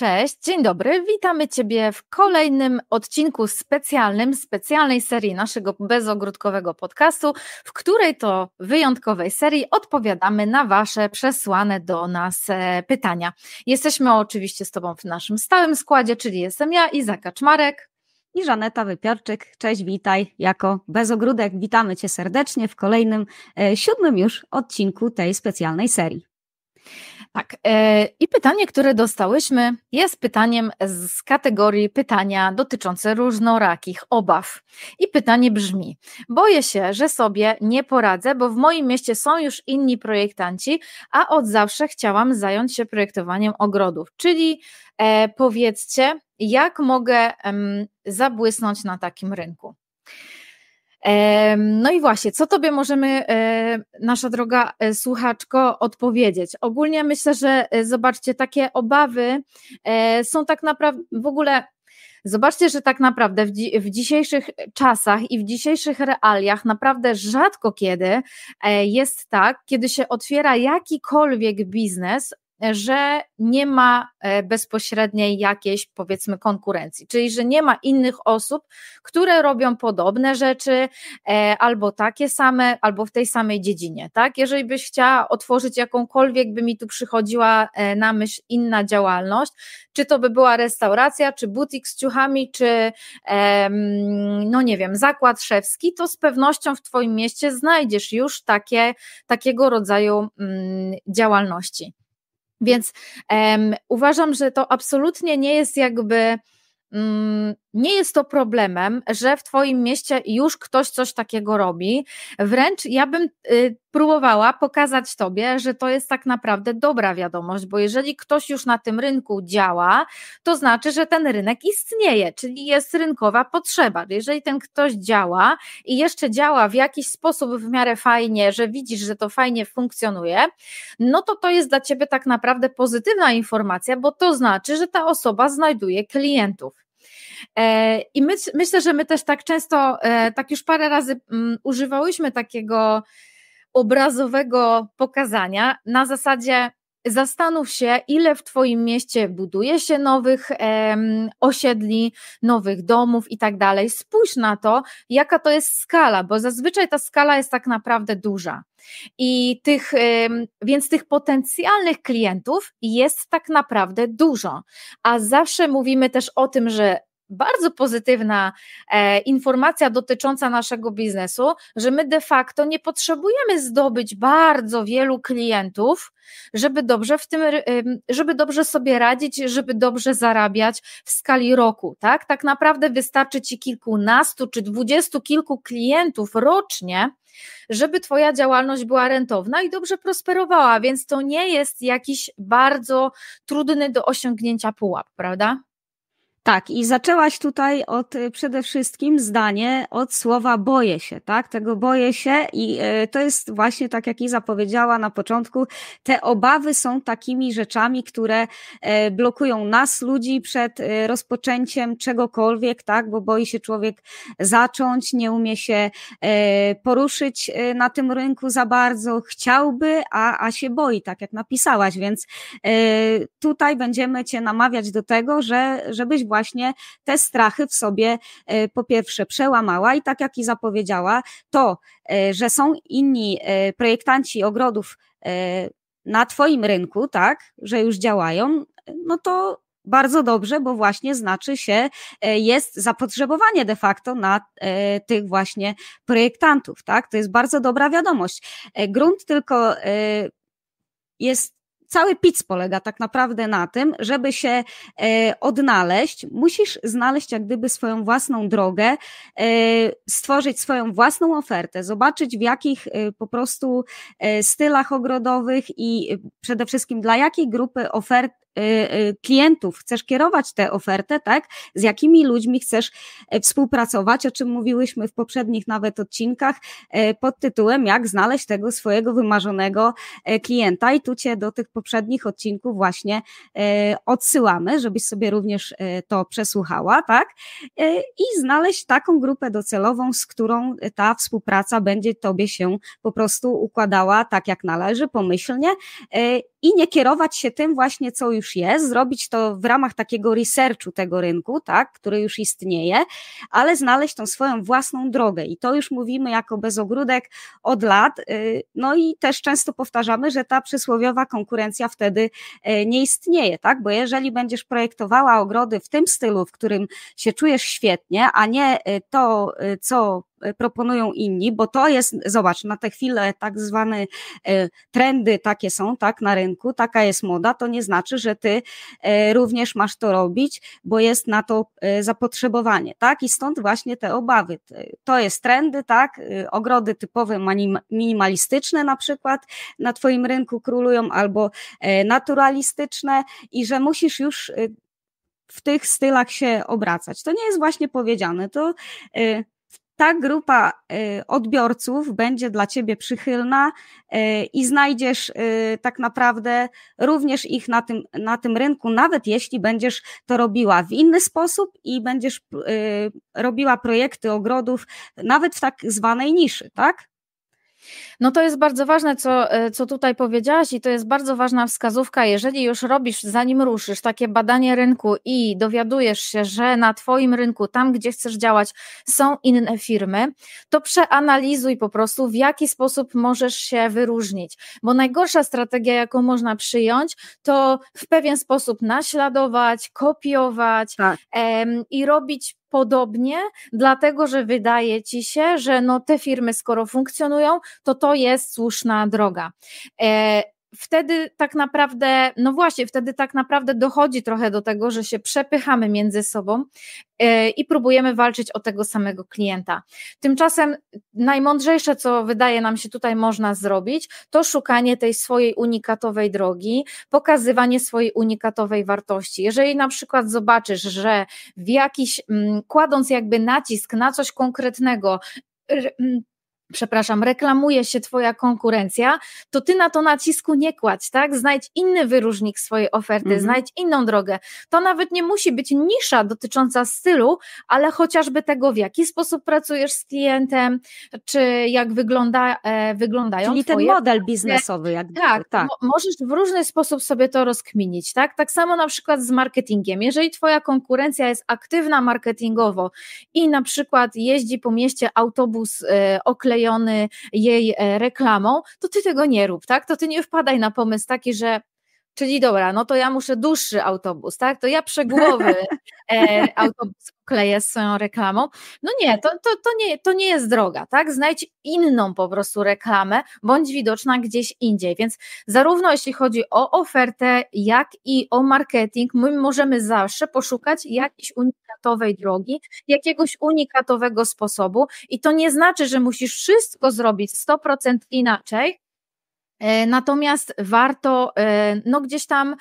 Cześć, dzień dobry. Witamy Ciebie w kolejnym odcinku specjalnym, specjalnej serii naszego bezogródkowego podcastu, w której to wyjątkowej serii odpowiadamy na Wasze przesłane do nas e, pytania. Jesteśmy oczywiście z Tobą w naszym stałym składzie, czyli jestem ja, Iza Kaczmarek. I Żaneta Wypiorczyk. Cześć, witaj jako bezogródek. Witamy Cię serdecznie w kolejnym, e, siódmym już odcinku tej specjalnej serii. Tak. E, I pytanie, które dostałyśmy, jest pytaniem z kategorii pytania dotyczące różnorakich obaw. I pytanie brzmi: Boję się, że sobie nie poradzę, bo w moim mieście są już inni projektanci, a od zawsze chciałam zająć się projektowaniem ogrodów. Czyli e, powiedzcie, jak mogę em, zabłysnąć na takim rynku. No i właśnie, co Tobie możemy, e, nasza droga e, słuchaczko, odpowiedzieć? Ogólnie myślę, że e, zobaczcie, takie obawy są tak naprawdę w ogóle. Zobaczcie, że tak naprawdę w, dzi w, dzisiejszych czasach i w dzisiejszych realiach naprawdę rzadko kiedy jest tak, kiedy się otwiera jakikolwiek biznes, że nie ma e, bezpośredniej jakiejś, powiedzmy, konkurencji, czyli że nie ma innych osób, które robią podobne rzeczy e, albo takie same, albo w tej samej dziedzinie. Tak? Jeżeli byś chciała otworzyć jakąkolwiek, by mi tu przychodziła e, na myśl inna działalność, czy to by była restauracja, czy butik z ciuchami, czy no nie wiem, zakład szewski, to z pewnością w Twoim mieście znajdziesz już takie, takiego rodzaju mm, działalności. Więc um, uważam, że to absolutnie nie jest jakby. Mm, nie jest to problemem, że w Twoim mieście już ktoś coś takiego robi. Wręcz ja bym y, próbowała pokazać Tobie, że to jest tak naprawdę dobra wiadomość, bo jeżeli ktoś już na tym rynku działa, to znaczy, że ten rynek istnieje, czyli jest rynkowa potrzeba. Jeżeli ten ktoś działa i jeszcze działa w jakiś sposób w miarę fajnie, że widzisz, że to fajnie funkcjonuje, no to to jest dla Ciebie tak naprawdę pozytywna informacja, bo to znaczy, że ta osoba znajduje klientów. E, I my, myślę, że my też tak często, e, tak już parę razy mm, używałyśmy takiego obrazowego pokazania na zasadzie Zastanów się, ile w Twoim mieście buduje się nowych em, osiedli, nowych domów i tak dalej. Spójrz na to, jaka to jest skala, bo zazwyczaj ta skala jest tak naprawdę duża. I tych, więc tych potencjalnych klientów jest tak naprawdę dużo. A zawsze mówimy też o tym, że bardzo pozytywna e, informacja dotycząca naszego biznesu, że my de facto nie potrzebujemy zdobyć bardzo wielu klientów, żeby dobrze w tym, żeby dobrze sobie radzić, żeby dobrze zarabiać w skali roku, tak? Tak naprawdę wystarczy ci kilkunastu czy dwudziestu kilku klientów rocznie, żeby Twoja działalność była rentowna i dobrze prosperowała, więc to nie jest jakiś bardzo trudny do osiągnięcia pułap, prawda? Tak, i zaczęłaś tutaj od y, przede wszystkim zdanie od słowa boję się, tak? Tego boję się i y, to jest właśnie tak, jak i zapowiedziała na początku, te obawy są takimi rzeczami, które e, blokują nas, ludzi, przed y, rozpoczęciem czegokolwiek, tak? Bo boi się człowiek zacząć, nie umie się e, poruszyć na tym rynku za bardzo, chciałby, a, a się boi, tak jak napisałaś, więc e, tutaj będziemy Cię namawiać do tego, że, żebyś właśnie te strachy w sobie e, po pierwsze przełamała i tak jak i zapowiedziała, to, e, że są inni e, projektanci ogrodów na Twoim rynku, tak, że już działają, no to bardzo dobrze, bo właśnie znaczy się, jest zapotrzebowanie de facto na tych właśnie projektantów, tak? To jest bardzo dobra wiadomość. Grunt tylko jest cały pic polega tak naprawdę na tym, żeby się e, odnaleźć, musisz znaleźć jak gdyby swoją własną drogę, e, stworzyć swoją własną ofertę, zobaczyć w jakich e, po prostu stylach ogrodowych i przede wszystkim dla jakiej grupy ofert Y, y, klientów chcesz kierować tę ofertę, tak? Z jakimi ludźmi chcesz e, współpracować, o czym mówiłyśmy w poprzednich nawet odcinkach e, pod tytułem jak znaleźć tego swojego wymarzonego e, klienta i tu cię do tych poprzednich odcinków właśnie odsyłamy, żebyś sobie również to przesłuchała, tak? I znaleźć taką grupę docelową, z którą ta współpraca będzie tobie się po prostu układała tak jak należy, pomyślnie i nie kierować się tym właśnie, co już jest, zrobić to w ramach takiego researchu tego rynku, tak, który już istnieje, ale znaleźć tą swoją własną drogę i to już mówimy jako ogródek od lat, y, no i też często powtarzamy, że ta przysłowiowa konkurencja wtedy y, nie istnieje, tak, bo jeżeli będziesz projektowała ogrody w tym stylu, w którym się czujesz świetnie, a nie y, to, co E, proponują inni, bo to jest, zobacz, na tę chwilę tak zwane e, trendy takie są, tak, na rynku, taka jest moda, to nie znaczy, że ty e, również masz to robić, bo jest na to zapotrzebowanie, tak, i stąd właśnie te obawy. To jest trendy, tak, ogrody typowe minimalistyczne na przykład na twoim rynku królują, albo naturalistyczne i że musisz już w tych stylach się obracać. To nie jest właśnie powiedziane, to ta grupa y, odbiorców będzie dla ciebie przychylna y, i znajdziesz y, tak naprawdę również ich na tym, na tym rynku, nawet jeśli będziesz to robiła w inny sposób i będziesz robiła projekty ogrodów nawet w tak zwanej niszy, tak? No to jest bardzo ważne, co, e, co tutaj powiedziałaś, i to jest bardzo ważna wskazówka. Jeżeli już robisz, zanim ruszysz, takie badanie rynku i dowiadujesz się, że na Twoim rynku, tam gdzie chcesz działać, są inne firmy, to przeanalizuj po prostu, w jaki sposób możesz się wyróżnić. Bo najgorsza strategia, jaką można przyjąć, to w pewien sposób naśladować, kopiować tak. em, i robić podobnie, dlatego że wydaje ci się, że no te firmy skoro funkcjonują, to to jest słuszna droga. E, wtedy tak naprawdę, no właśnie, wtedy tak naprawdę dochodzi trochę do tego, że się przepychamy między sobą e, i próbujemy walczyć o tego samego klienta. Tymczasem najmądrzejsze, co wydaje nam się tutaj można zrobić, to szukanie tej swojej unikatowej drogi, pokazywanie swojej unikatowej wartości. Jeżeli na przykład zobaczysz, że w jakiś, mm, kładąc jakby nacisk na coś konkretnego, mm, przepraszam, reklamuje się Twoja konkurencja, to Ty na to nacisku nie kładź, tak? Znajdź inny wyróżnik swojej oferty, mhm. znajdź inną drogę. To nawet nie musi być nisza dotycząca stylu, ale chociażby tego, w jaki sposób pracujesz z klientem, czy jak wygląda, e, wyglądają Czyli twoje... ten model biznesowy. Jak... Tak, tak. możesz w różny sposób sobie to rozkminić, tak? Tak samo na przykład z marketingiem. Jeżeli Twoja konkurencja jest aktywna marketingowo i na przykład jeździ po mieście autobus e, oklejony jej e, reklamą, to ty tego nie rób, tak? To ty nie wpadaj na pomysł taki, że Czyli dobra, no to ja muszę dłuższy autobus, tak? To ja przegłowy e, autobus kleję z swoją reklamą. No nie to, to, to nie, to nie jest droga, tak? Znajdź inną po prostu reklamę, bądź widoczna gdzieś indziej. Więc zarówno jeśli chodzi o ofertę, jak i o marketing, my możemy zawsze poszukać jakichś unikatowych unikatowej drogi, jakiegoś unikatowego sposobu. I to nie znaczy, że musisz wszystko zrobić 100% inaczej, e, Natomiast warto e, no gdzieś tam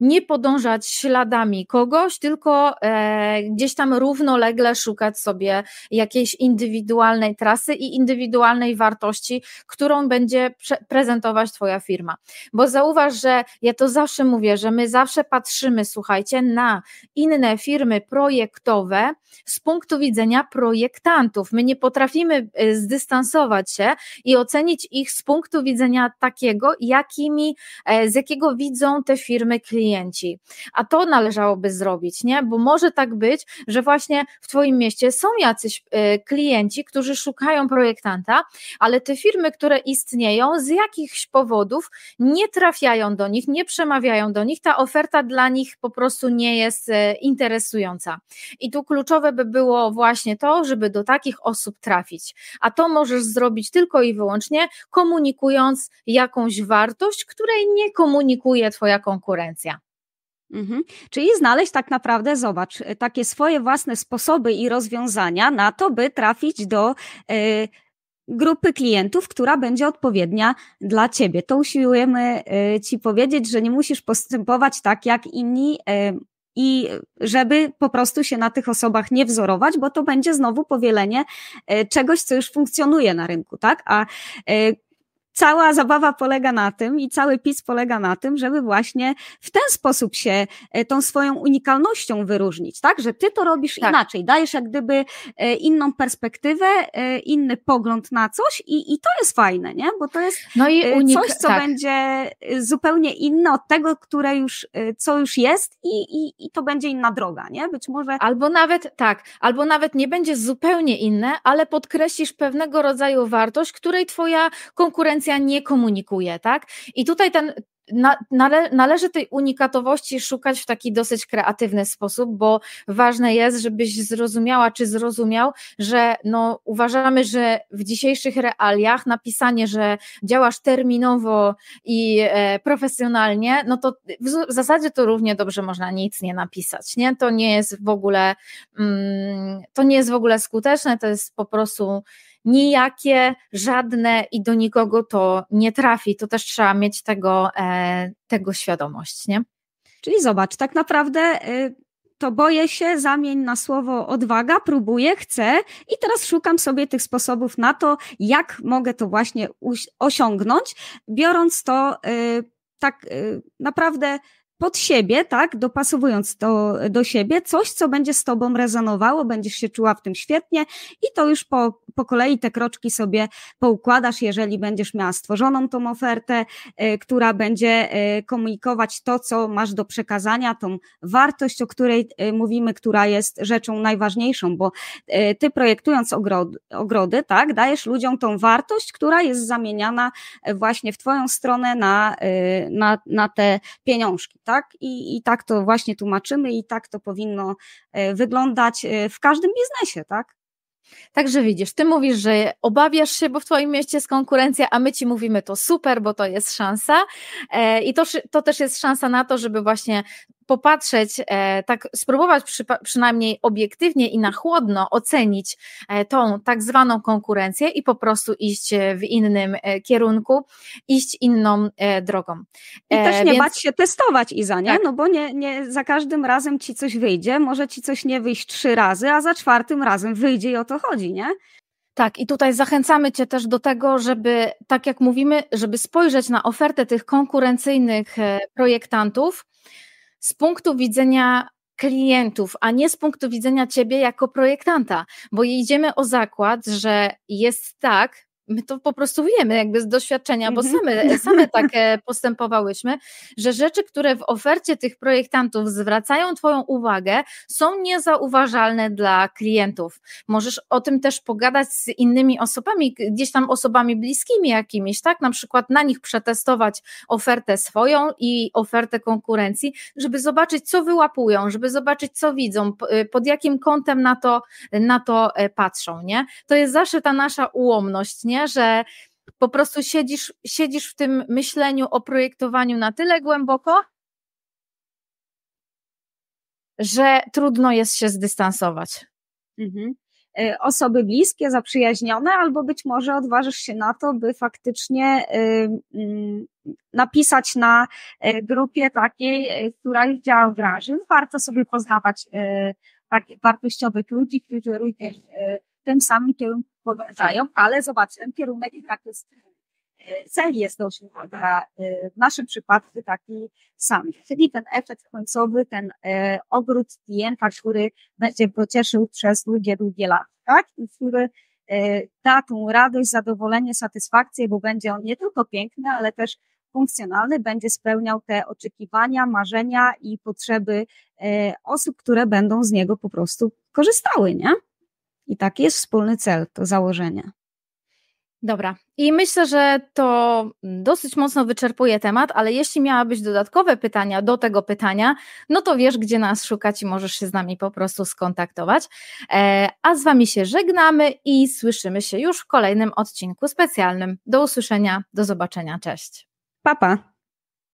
nie podążać śladami kogoś, tylko e, gdzieś tam równolegle szukać sobie jakiejś indywidualnej trasy i indywidualnej wartości, którą będzie prezentować Twoja firma. Bo zauważ, że ja to zawsze mówię, że my zawsze patrzymy, słuchajcie, na inne firmy projektowe z punktu widzenia projektantów. My nie potrafimy y, zdystansować się i ocenić ich z punktu widzenia takiego, jakimi, e, z jakiego widzą te firmy klientów klienci. A to należałoby zrobić, nie? Bo może tak być, że właśnie w Twoim mieście są jacyś y, klienci, którzy szukają projektanta, ale te firmy, które istnieją, z jakichś powodów nie trafiają do nich, nie przemawiają do nich, ta oferta dla nich po prostu nie jest y, interesująca. I tu kluczowe by było właśnie to, żeby do takich osób trafić. A to możesz zrobić tylko i wyłącznie komunikując jakąś wartość, której nie komunikuje Twoja konkurencja. Mhm. Czyli znaleźć tak naprawdę, zobacz, e, takie swoje własne sposoby i rozwiązania na to, by trafić do y, grupy klientów, która będzie odpowiednia dla ciebie. To usiłujemy y, ci powiedzieć, że nie musisz postępować tak jak inni. Y, i żeby po prostu się na tych osobach nie wzorować, bo to będzie znowu powielenie czegoś, co już funkcjonuje na rynku, tak? A cała zabawa polega na tym i cały PiS polega na tym, żeby właśnie w ten sposób się e, tą swoją unikalnością wyróżnić, tak? Że ty to robisz tak. inaczej, dajesz jak gdyby e, inną perspektywę, e, inny pogląd na coś i, i to jest fajne, nie? Bo to jest no coś, co tak. będzie zupełnie inne od tego, które już, co już jest i, i, i to będzie inna droga, nie? Być może... Albo nawet, tak, albo nawet nie będzie zupełnie inne, ale podkreślisz pewnego rodzaju wartość, której twoja konkurencja komunikacja nie komunikuje, tak? I tutaj ten, na, nale, należy tej unikatowości szukać w taki dosyć kreatywny sposób, bo ważne jest, żebyś zrozumiała czy zrozumiał, że no, uważamy, że w dzisiejszych realiach napisanie, że działasz terminowo i e, profesjonalnie, no to w, w, zasadzie to równie dobrze można nic nie napisać. Nie? To nie jest w ogóle mm, to nie jest w ogóle skuteczne, to jest po prostu nijakie, żadne i do nikogo to nie trafi. To też trzeba mieć tego, e, tego świadomość, nie? Czyli zobacz, tak naprawdę y, to boję się, zamień na słowo odwaga, próbuję, chcę i teraz szukam sobie tych sposobów na to, jak mogę to właśnie osiągnąć, biorąc to y, tak y, naprawdę pod siebie, tak, dopasowując to do siebie, coś, co będzie z tobą rezonowało, będziesz się czuła w tym świetnie i to już po po kolei te kroczki sobie poukładasz, jeżeli będziesz miała stworzoną tą ofertę, e, która będzie e, komunikować to, co masz do przekazania, tą wartość, o której e, mówimy, która jest rzeczą najważniejszą, bo ty projektując ogrody, ogrody tak, dajesz ludziom tą wartość, która jest zamieniana właśnie w twoją stronę na, na, na te pieniążki, tak? I, I tak to właśnie tłumaczymy i tak to powinno wyglądać w każdym biznesie, tak? Także widzisz, ty mówisz, że obawiasz się, bo w twoim mieście jest konkurencja, a my ci mówimy to super, bo to jest szansa. E, I to, to też jest szansa na to, żeby właśnie popatrzeć, e, tak spróbować przy, przynajmniej obiektywnie i na chłodno ocenić e, tą tak zwaną konkurencję i po prostu iść e, w innym kierunku, iść inną drogą. I też nie Więc... bać się testować, Iza, nie? Tak. No bo nie, nie za każdym razem ci coś wyjdzie, może ci coś nie wyjść trzy razy, a za czwartym razem wyjdzie i o to chodzi, nie? Tak, i tutaj zachęcamy Cię też do tego, żeby, tak jak mówimy, żeby spojrzeć na ofertę tych konkurencyjnych projektantów z punktu widzenia klientów, a nie z punktu widzenia ciebie jako projektanta, bo idziemy o zakład, że jest tak, my to po prostu wiemy jakby z doświadczenia, bo mhm. same, same tak e, postępowałyśmy, że rzeczy, które w ofercie tych projektantów zwracają Twoją uwagę, są niezauważalne dla klientów. Możesz o tym też pogadać z innymi osobami, gdzieś tam osobami bliskimi jakimiś, tak? Na przykład na nich przetestować ofertę swoją i ofertę konkurencji, żeby zobaczyć, co wyłapują, żeby zobaczyć, co widzą, e, pod jakim kątem na to, na to e, patrzą, nie? To jest zawsze ta nasza ułomność, nie? Że po prostu siedzisz, siedzisz w tym myśleniu o projektowaniu na tyle głęboko, że trudno jest się zdystansować. Mhm. E, osoby bliskie, zaprzyjaźnione, albo być może odważysz się na to, by faktycznie mm, napisać na e, grupie takiej, e, która działa wrażeń. Warto sobie poznawać takich wartościowych ludzi, którzy również tym samym kierunek podążają, ale zobacz ten kierunek i tak jest e, cel jest dość osiągnięcia, e, w naszym przypadku taki sam. Czyli ten efekt końcowy, ten e, ogród klienta, który będzie pocieszył przez długie, długie lata, tak? I który e, da tą radość, zadowolenie, satysfakcję, bo będzie on nie tylko piękny, ale też funkcjonalny, będzie spełniał te oczekiwania, marzenia i potrzeby e, osób, które będą z niego po prostu korzystały, nie? I taki jest wspólny cel, to założenie. Dobra, i myślę, że to dosyć mocno wyczerpuje temat, ale jeśli miałabyś dodatkowe pytania do tego pytania, no to wiesz, gdzie nas szukać i możesz się z nami po prostu skontaktować. E, a z Wami się żegnamy i słyszymy się już w kolejnym odcinku specjalnym. Do usłyszenia, do zobaczenia, cześć. Papa. Pa.